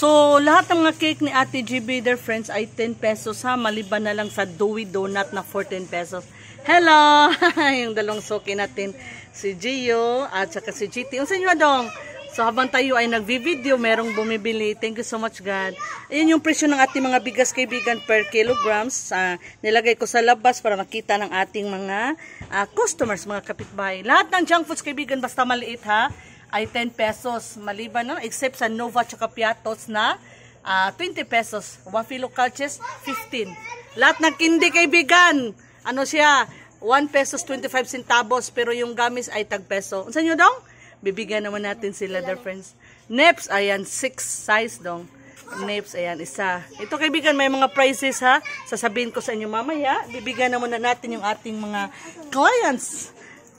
So, lahat ng mga cake ni Ate GB, their friends, ay 10 pesos ha. Maliban na lang sa Dewey Donut na 14 pesos. Hello! yung dalawang soki natin. Si Gio at saka si GT. Unsa nyo dong? So, habang tayo ay nagvi-video, merong bumibili. Thank you so much, God. Ayan yung presyo ng ating mga bigas kaibigan per kilograms. Uh, nilagay ko sa labas para makita ng ating mga uh, customers, mga kapitbahay. Lahat ng junk foods kaibigan, basta maliit ha ay 10 pesos. Maliban na, except sa Nova tsaka na uh, ah, 20 pesos. Wafi Localches, 15. Lahat ng kindi kaibigan. Ano siya? 1 pesos 25 centavos pero yung gamis ay tag peso. Unsa nyo dong? Bibigyan naman natin sila their friends. Neps, ayan, 6 size dong. Neps, ayan, isa. Ito kaibigan, may mga prices ha. Sasabihin ko sa inyo mamaya. Bibigyan naman natin yung ating mga clients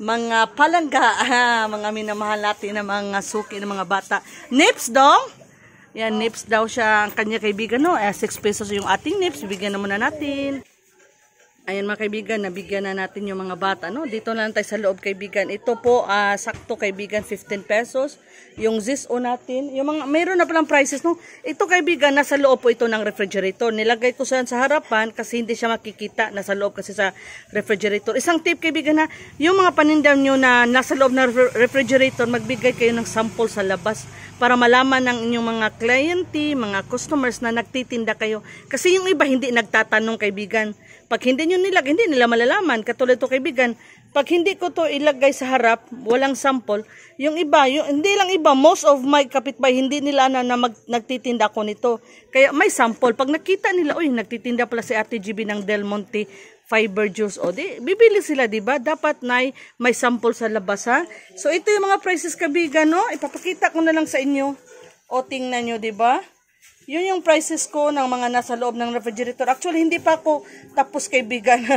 mga palangga, ah, mga minamahal natin ng mga suki ng mga bata. Nips dong? Yan, nips daw siya ang kanya kaibigan, no? Eh, 6 pesos yung ating nips. Bigyan naman na natin. Ayan mga kaibigan, nabigyan na natin yung mga bata. No? Dito na lang tayo sa loob kaibigan. Ito po, uh, sakto kaibigan, 15 pesos. Yung ZISO natin, yung mga, mayroon na palang prices. No? Ito kaibigan, nasa loob po ito ng refrigerator. Nilagay ko saan sa harapan kasi hindi siya makikita. Nasa loob kasi sa refrigerator. Isang tip kaibigan na, yung mga panindaw nyo na nasa loob ng refrigerator, magbigay kayo ng sample sa labas para malaman ng inyong mga kliyente, mga customers na nagtitinda kayo. Kasi yung iba hindi nagtatanong kaibigan. Pag hindi nyo nilagay, hindi nila malalaman. Katulad to kaibigan, pag hindi ko to ilagay sa harap, walang sample, yung iba, yung, hindi lang iba, most of my kapitbahay, hindi nila na, na mag, nagtitinda ko nito. Kaya may sample. Pag nakita nila, uy, nagtitinda pala si Ate GB ng Del Monte fiber juice. O, di, bibili sila, di ba? Dapat na may sample sa labas, ha? So, ito yung mga prices, kabigan, no? Ipapakita ko na lang sa inyo. O, tingnan niyo di ba? Yun yung prices ko ng mga nasa loob ng refrigerator. Actually, hindi pa ako tapos kay Bigan.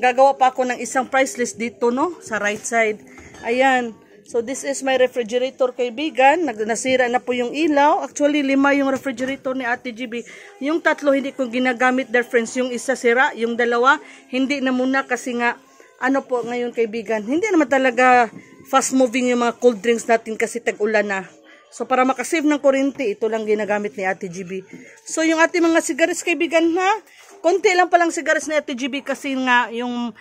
Gagawa pa ako ng isang price list dito, no? Sa right side. Ayan. So, this is my refrigerator, kay Bigan. nasira na po yung ilaw. Actually, lima yung refrigerator ni Ate GB. Yung tatlo, hindi ko ginagamit their friends. Yung isa sira, yung dalawa, hindi na muna kasi nga, ano po ngayon, kay Bigan? Hindi naman talaga fast moving yung mga cold drinks natin kasi tag-ulan na. So, para makasave ng kurinti, ito lang ginagamit ni Ate GB. So, yung ating mga sigaris, kaibigan, ha? Konti lang palang sigaris ni Ate GB kasi nga yung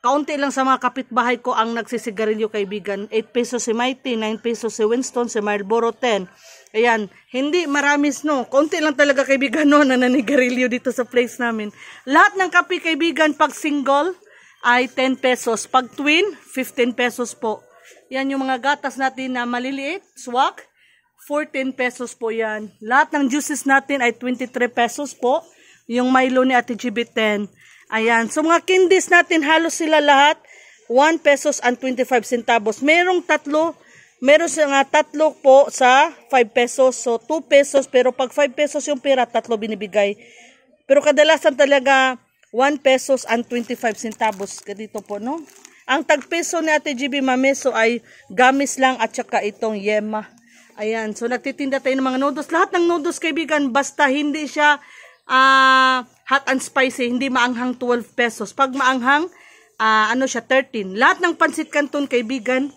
kaunti lang sa mga kapitbahay ko ang nagsisigarilyo, kaibigan. 8 pesos si Mighty, 9 pesos si Winston, si Marlboro 10. Ayan, hindi maramis, no? Konti lang talaga, kaibigan, no, na nanigarilyo dito sa place namin. Lahat ng kape, kaibigan, pag single, ay 10 pesos. Pag twin, 15 pesos po. Yan yung mga gatas natin na maliliit, swak. 14 pesos po yan. Lahat ng juices natin ay 23 pesos po. Yung Milo ni Ate GB 10. Ayan. So mga candies natin, halos sila lahat 1 pesos and 25 centavos. Merong tatlo, meron nga tatlo po sa 5 pesos. So 2 pesos, pero pag 5 pesos yung pera, tatlo binibigay. Pero kadalasan talaga 1 pesos and 25 centavos. Dito po, no? Ang tagpeso ni Ate GB Mameso eh, ay gamis lang at saka itong yema. Ayan, so nagtitinda tayo ng mga noodles. Lahat ng noodles, kaibigan, basta hindi siya uh, hot and spicy, hindi maanghang 12 pesos. Pag maanghang, uh, ano siya, 13. Lahat ng pansit canton, kaibigan,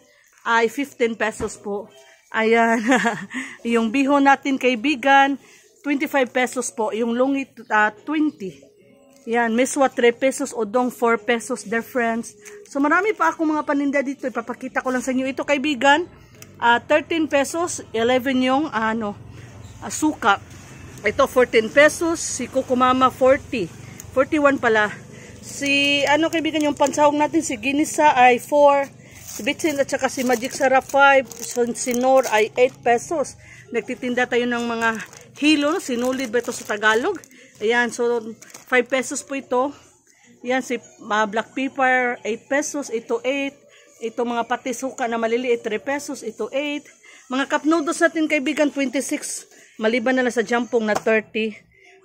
ay 15 pesos po. Ayan, yung biho natin, kaibigan, 25 pesos po. Yung longit, uh, ah, 20. Ayan, miswa 3 pesos o dong 4 pesos, dear friends. So marami pa ako mga paninda dito. Ipapakita ko lang sa inyo ito, kaibigan uh, ah, 13 pesos 11 yung uh, ano uh, suka ito 14 pesos si kukumama 40 41 pala si ano kaibigan yung pansahog natin si ginisa ay 4 si bitsin at saka si magic sara 5 si nor ay 8 pesos nagtitinda tayo ng mga hilo sinulid ba ito sa Tagalog ayan so 5 pesos po ito yan si uh, black pepper 8 pesos ito 8 ito mga patis suka na maliliit, 3 pesos. Ito 8. Mga cup noodles natin kaibigan, 26. Maliban na lang sa jampong na 30.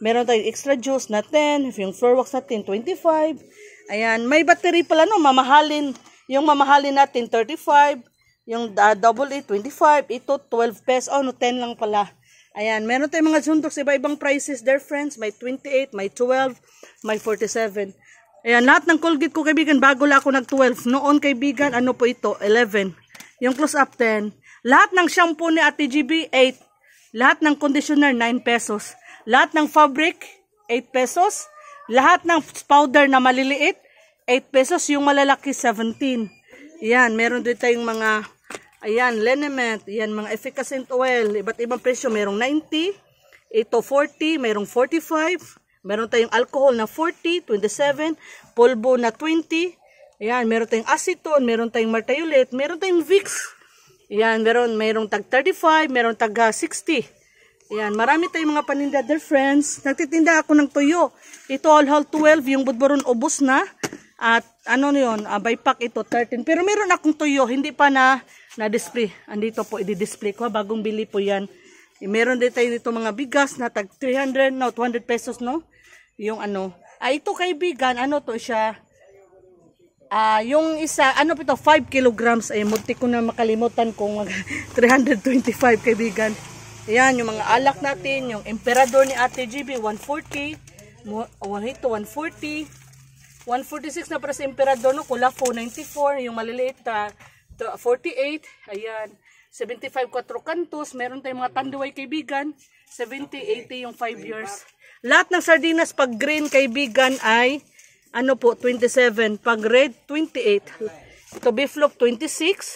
Meron tayong extra juice na 10. Yung floor wax natin, 25. Ayan, may battery pala no, mamahalin. Yung mamahalin natin, 35. Yung uh, double A, 25. Ito, 12 pesos. Oh, no, 10 lang pala. Ayan, meron tayong mga sundoks, iba-ibang prices there friends. May 28, may 12, may 47. Ayan, lahat ng Colgate ko kaibigan, bago lang ako nag-12. Noon kaibigan, ano po ito? 11. Yung close up 10. Lahat ng shampoo ni Ate GB, 8. Lahat ng conditioner, 9 pesos. Lahat ng fabric, 8 pesos. Lahat ng powder na maliliit, 8 pesos. Yung malalaki, 17. Ayan, meron din tayong mga, ayan, liniment, ayan, mga efficacy oil. Iba't ibang presyo, merong 90, ito 40, merong 45, Meron tayong alcohol na 40, 27, polvo na 20. Ayan, meron tayong acetone, meron tayong martayulet, meron tayong Vicks. Ayan, meron, merong tag 35, meron tag 60. Ah, Ayan, marami tayong mga paninda dear friends. Nagtitinda ako ng tuyo. Ito all haul 12, yung budbaron ubos na. At ano yun, uh, by pack ito 13. Pero meron akong tuyo, hindi pa na na-display. Andito po, i-display ko. Bagong bili po yan. meron din tayo dito mga bigas na tag 300, no, 200 pesos, no? Yung ano. Ah, ito kaibigan, ano to siya? Ah, yung isa, ano ito, 5 kilograms. Ay, munti ko na makalimutan kung 325 kaibigan. Ayan, yung mga alak natin, yung emperador ni Ate GB, 140. Ito, 140. 146 na para sa emperador, no? Kulafo, 494. Yung maliliit, uh, 48. Ayan. 75 4 kantos. Meron tayong mga tanduway kaibigan. 70, 80 yung 5 years. Lahat ng sardinas pag green kaibigan ay ano po 27, pag red 28. Ito beef loaf 26.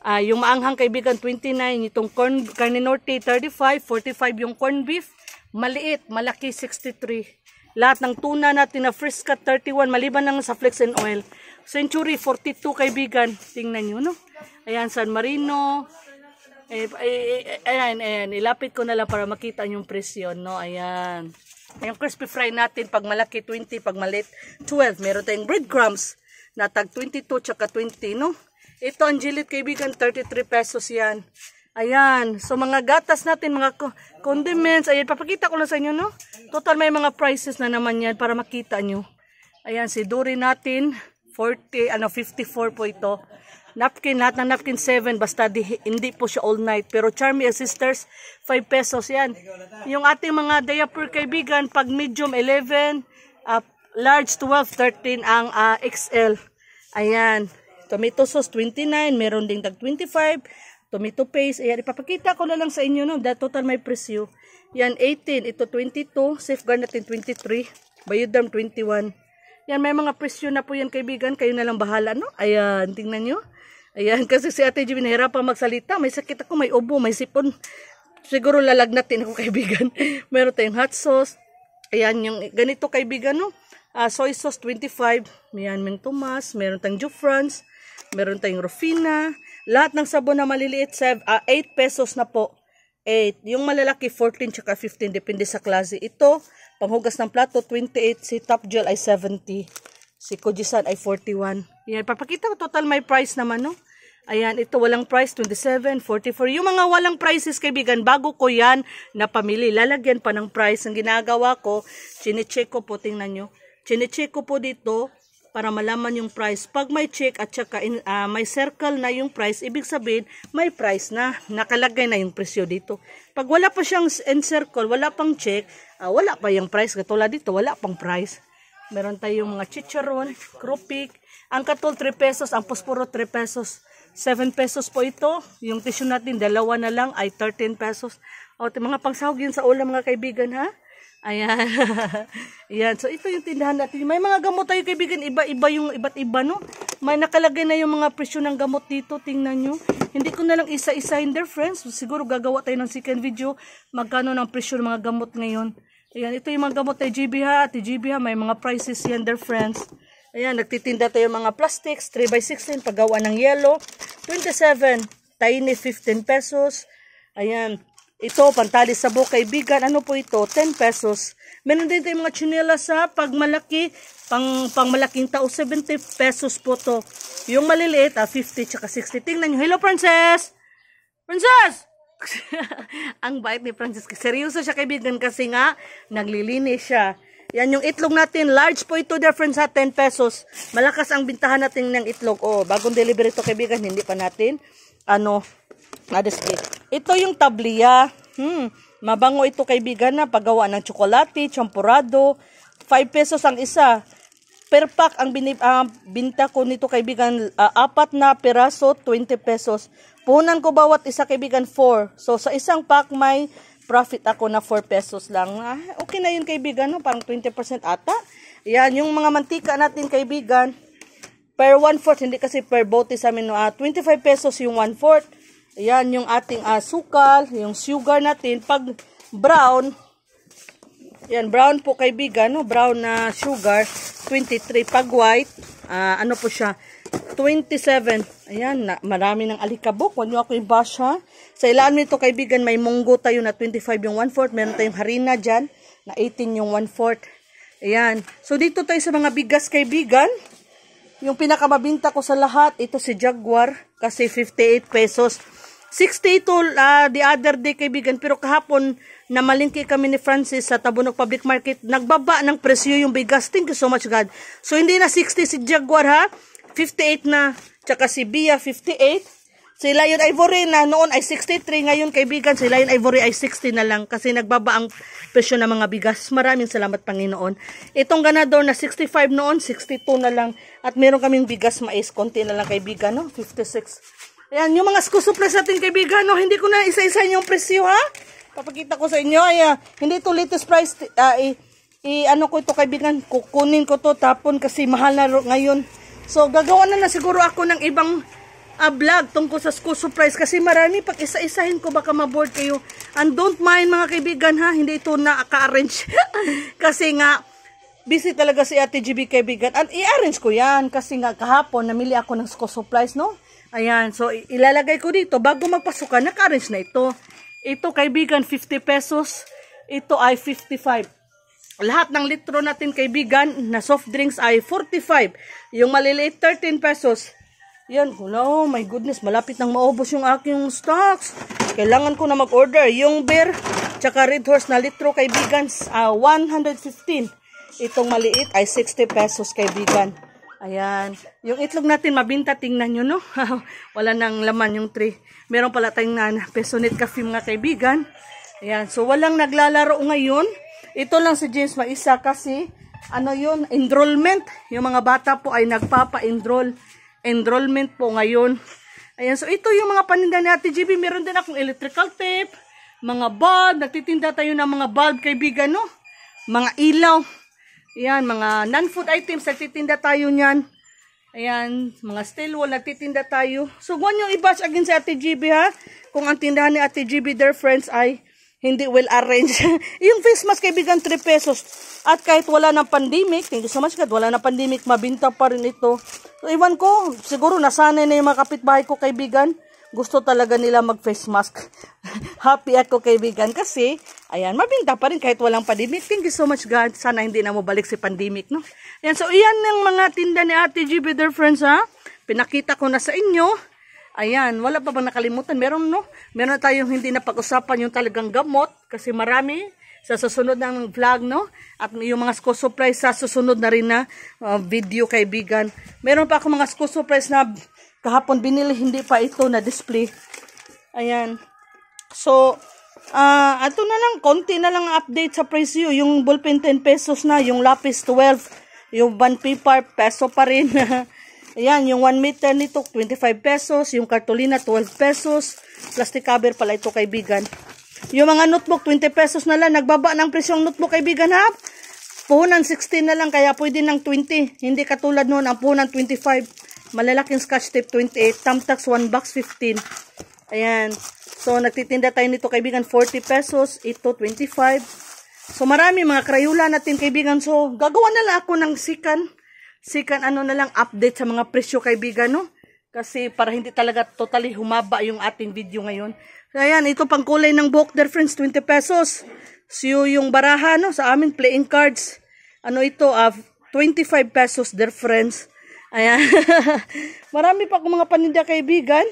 Uh, yung maanghang kaibigan 29, itong corn carne norte 35, 45 yung corn beef, maliit, malaki 63. Lahat ng tuna natin na frisk cut 31 maliban lang sa flex and oil. Century 42 kaibigan, tingnan niyo no. Ayan San Marino, eh, eh, eh, ayan, ayan. Ilapit ko na lang para makita yung presyon, no? Ayan. Yung crispy fry natin, pag malaki, 20. Pag maliit, 12. Meron tayong breadcrumbs na tag 22 tsaka 20, no? Ito ang gilit, kaibigan, 33 pesos yan. Ayan. So, mga gatas natin, mga condiments. Ayan, papakita ko lang sa inyo, no? Total, may mga prices na naman yan para makita nyo. Ayan, si Dory natin, 40, ano, 54 po ito napkin, lahat ng napkin 7, basta di, hindi po siya all night. Pero Charmy Sisters, 5 pesos yan. Yung ating mga diaper kaibigan, pag medium 11, uh, large 12, 13 ang uh, XL. Ayan, tomato sauce 29, meron ding tag 25, tomato paste. Ayan, ipapakita ko na lang sa inyo, no? The total may presyo. Yan, 18, ito 22, safeguard natin 23, bayodam 21. Yan, may mga presyo na po yan kaibigan. Kayo na lang bahala, no? Ayan, tingnan nyo. Ayan, kasi si Ate Jimmy nahirapan magsalita. May sakit ako, may ubo, may sipon. Siguro lalagnatin ako kaibigan. Meron tayong hot sauce. Ayan, yung ganito kaibigan, no? Uh, soy sauce 25. Ayan, may tumas. Meron tayong Joe Meron tayong Rufina. Lahat ng sabon na maliliit, 7, uh, 8 pesos na po. 8. Yung malalaki, 14 tsaka 15. Depende sa klase. Ito, Panghugas ng plato, 28. Si Top Gel ay 70. Si Kojisan ay 41. Yan, papakita total may price naman, no? Ayan, ito walang price, 27, 44. Yung mga walang prices, kaibigan, bago ko yan napamili, lalagyan pa ng price. Ang ginagawa ko, chinecheck ko po, tingnan nyo. Chinecheck ko po dito, para malaman yung price. Pag may check at saka in, uh, may circle na yung price, ibig sabihin may price na nakalagay na yung presyo dito. Pag wala pa siyang encircle, wala pang check, uh, wala pa yung price. Katulad dito, wala pang price. Meron tayong mga chicharon, krupik. Ang katol 3 pesos, ang posporo 3 pesos. 7 pesos po ito. Yung tissue natin, dalawa na lang ay 13 pesos. O, mga pangsahog yun sa ulam mga kaibigan ha. Ayan. Ayan. So, ito yung tindahan natin. May mga gamot tayo, kaibigan. Iba-iba yung iba't iba, no? May nakalagay na yung mga presyo ng gamot dito. Tingnan nyo. Hindi ko na lang isa-isahin isa there, friends. Siguro gagawa tayo ng second video. Magkano ng presyo ng mga gamot ngayon. Ayan. Ito yung mga gamot tayo, GB ha. At GB ha, may mga prices yan there, friends. Ayan. Nagtitinda tayo mga plastics. 3x16. Paggawa ng yellow. 27. Tiny, 15 pesos. Ayan. Ito, pantali sa buhok, kaibigan. Ano po ito? 10 pesos. Meron din tayong mga chinelas sa pagmalaki, pang, pang malaking tao, 70 pesos po to. Yung maliliit, ah, 50 tsaka 60. Tingnan nyo. Hello, Princess! Princess! Ang bait ni Princess. Seryoso siya, kaibigan, kasi nga, naglilinis siya. Yan yung itlog natin. Large po ito, dear sa 10 pesos. Malakas ang bintahan natin ng itlog. Oh, bagong delivery to kaibigan. Hindi pa natin, ano, Adesli. Ah, ito yung tablia. Hmm, mabango ito kaibigan na paggawa ng tsokolate, champurado. 5 pesos ang isa. Per pack ang binib, uh, ah, binta ko nito kaibigan. Uh, apat na piraso, 20 pesos. Punan ko bawat isa kaibigan 4. So sa isang pack may profit ako na 4 pesos lang. Ah, okay na yun kaibigan. No? Parang 20% ata. Yan, yung mga mantika natin kaibigan. Per 1 fourth, hindi kasi per bote sa amin. No? Uh, 25 pesos yung 1 fourth. Ayan yung ating asukal, ah, uh, yung sugar natin. Pag brown, yan, brown po kaibigan, no? brown na sugar, 23. Pag white, uh, ano po siya, 27. Ayan, na, marami ng alikabok. Huwag nyo ako i-bash ha. Sa ilan nito kaibigan, may munggo tayo na 25 yung 1-4. Meron tayong harina dyan na 18 yung 1-4. Ayan. So, dito tayo sa mga bigas kaibigan. Yung pinakamabinta ko sa lahat, ito si Jaguar kasi 58 pesos. 62 uh, ah, the other day kaibigan pero kahapon na malingki kami ni Francis sa Tabunok Public Market nagbaba ng presyo yung bigas thank you so much God so hindi na 60 si Jaguar ha 58 na tsaka si Bia 58 si Lion Ivory na noon ay 63 ngayon kaibigan si Lion Ivory ay 60 na lang kasi nagbaba ang presyo ng mga bigas maraming salamat Panginoon itong ganador na 65 noon 62 na lang at meron kaming bigas mais konti na lang kaibigan no 56 Ayan, yung mga school supplies natin kaibigan, no? Hindi ko na isa-isa yung presyo, ha? Papakita ko sa inyo. Ayan, ah, hindi ito latest price. Uh, i, i, ano ko ito kaibigan, kukunin ko to tapon kasi mahal na ngayon. So, gagawa na na siguro ako ng ibang uh, vlog tungkol sa school supplies kasi marami pag isa-isahin ko baka maboard kayo. And don't mind mga kaibigan ha, hindi ito naka-arrange. kasi nga, busy talaga si Ate GB kaibigan. At i-arrange ko yan kasi nga kahapon namili ako ng school supplies, no? Ayan, so ilalagay ko dito bago magpasukan, naka-arrange na ito. Ito kaibigan 50 pesos, ito ay 55. Lahat ng litro natin kaibigan na soft drinks ay 45. Yung maliliit 13 pesos. Yan, oh my goodness, malapit nang maubos yung aking stocks. Kailangan ko na mag-order. Yung beer, tsaka red horse na litro kaibigan, uh, ah, 115. Itong maliit ay 60 pesos kaibigan. Ayan. Yung itlog natin, mabinta. Tingnan nyo, no? wala nang laman yung tree. Meron pala tayong na pesonit cafe, mga kaibigan. Ayan. So, walang naglalaro ngayon. Ito lang si James Maisa kasi, ano yun, enrollment. Yung mga bata po ay nagpapa-enroll. Enrollment po ngayon. Ayan. So, ito yung mga paninda ni Ate JB. Meron din akong electrical tape, mga bulb. Nagtitinda tayo ng mga bulb, kaibigan, no? Mga ilaw. Ayan, mga non-food items, nagtitinda tayo niyan. Ayan, mga steel wall, nagtitinda tayo. So, guwan yung i-batch again si Ate GB ha. Kung ang tindahan ni Ate GB, their friends, ay hindi well arranged. yung face mask, kaibigan, 3 pesos. At kahit wala ng pandemic, thank you so much, God, wala ng pandemic, mabinta pa rin ito. So, iwan ko, siguro nasanay na yung mga kapitbahay ko, kaibigan gusto talaga nila mag face mask. Happy ako kaibigan kasi, ayan, mabinta pa rin kahit walang pandemic. Thank you so much God. Sana hindi na mabalik si pandemic, no? Ayan, so iyan ng mga tinda ni Ate GB their friends, ha? Pinakita ko na sa inyo. Ayan, wala pa bang nakalimutan? Meron, no? Meron na tayong hindi napag-usapan yung talagang gamot kasi marami sa susunod ng vlog, no? At yung mga school surprise sa susunod na rin na uh, video, kaibigan. Meron pa ako mga school surprise na Kahapon binili, hindi pa ito na display. Ayan. So, uh, ah, ito na lang, konti na lang update sa presyo. Yung ballpen 10 pesos na, yung lapis 12, yung band paper, peso pa rin. Ayan, yung 1 meter nito, 25 pesos. Yung cartolina, 12 pesos. Plastic cover pala ito, kaibigan. Yung mga notebook, 20 pesos na lang. Nagbaba ng presyo ang notebook, kaibigan, ha? Puhunan 16 na lang, kaya pwede ng 20. Hindi katulad noon, ang puhunan 25 malalaking scotch tape 28, tamtax 1 box 15. Ayan. So nagtitinda tayo nito kaibigan 40 pesos, ito 25. So marami mga Crayola natin kaibigan. So gagawa na lang ako ng sikan. Sikan ano na lang update sa mga presyo kaibigan no. Kasi para hindi talaga totally humaba yung ating video ngayon. ayan, ito pang kulay ng book difference 20 pesos. So yung baraha no, sa amin playing cards. Ano ito, uh, ah, 25 pesos difference. friends. Ayan. Marami pa akong mga paninda kaibigan.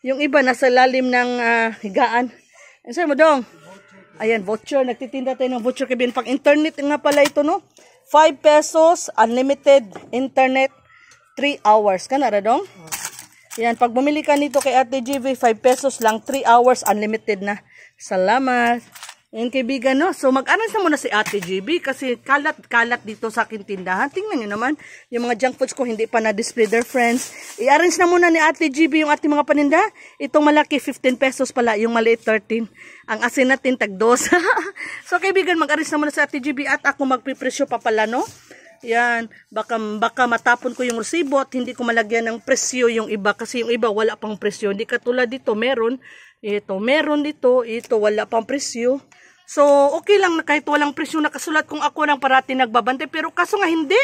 Yung iba nasa lalim ng uh, higaan. And sir, madong. Ayan, voucher. Nagtitinda tayo ng voucher kaibigan. Pang internet nga pala ito, no? 5 pesos, unlimited internet, 3 hours. Kanara dong? Ayan, pag bumili ka nito kay Ate JV, 5 pesos lang, 3 hours, unlimited na. Salamat. Yan kaibigan, no? So, mag-aral muna si Ate JB kasi kalat-kalat dito sa akin tindahan. Tingnan nyo naman, yung mga junk foods ko hindi pa na-display their friends. I-arrange na muna ni Ate JB yung ating mga paninda. Itong malaki, 15 pesos pala. Yung maliit, 13. Ang asin natin, tag 2. so, kaibigan, mag-arrange na muna si Ate JB at ako magpipresyo pa pala, no? Yan, baka, baka matapon ko yung resibo at hindi ko malagyan ng presyo yung iba kasi yung iba wala pang presyo. Hindi katulad dito, meron. Ito, meron dito. Ito, wala pang presyo. So, okay lang na kahit walang presyo nakasulat kung ako nang parati nagbabantay. Pero kaso nga hindi.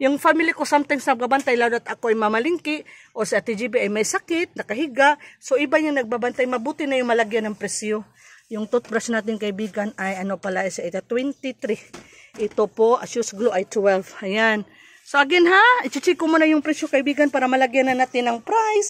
Yung family ko sometimes nagbabantay lalo at ako ay mamalingki o si Ate GB ay may sakit, nakahiga. So iba niya nagbabantay, mabuti na yung malagyan ng presyo. Yung toothbrush natin kaibigan ay ano pala isa ito, 23. Ito po, Asus Glue i 12. Ayan. So again ha, i-check ko muna yung presyo kaibigan para malagyan na natin ang price